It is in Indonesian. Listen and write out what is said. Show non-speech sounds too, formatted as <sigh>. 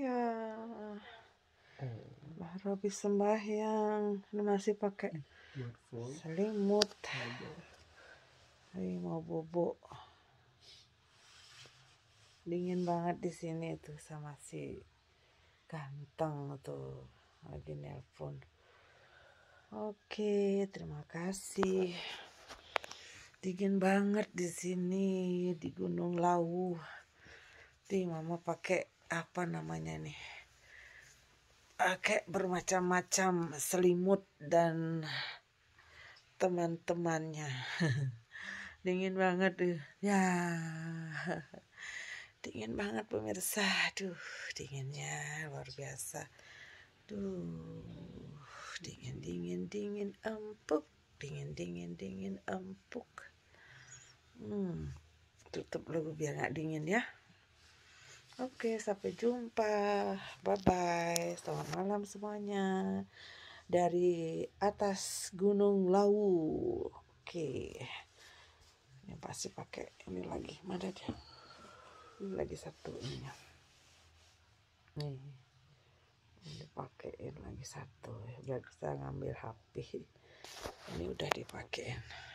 Ya. Eh. Baru habis sembahyang, masih pakai hmm, selimut. Ini mau bobo. Dingin banget di sini tuh sama si ganteng tuh lagi nelpon. Oke, terima kasih. Dingin banget di sini di Gunung Lawu. Di mama pakai apa namanya nih eh, kayak bermacam-macam selimut dan teman-temannya <laughs> dingin banget tuh ya <laughs> dingin banget pemirsa aduh dinginnya luar biasa tuh dingin dingin dingin empuk dingin dingin dingin empuk hmm tutup dulu biar nggak dingin ya Oke, sampai jumpa. Bye bye. Selamat malam semuanya. Dari atas Gunung Lawu. Oke. Ini pasti pakai ini lagi. Mana dia? Ini lagi satu ini. Nih. Ini pakaiin lagi satu. Biar bisa ngambil HP. Ini udah dipakein.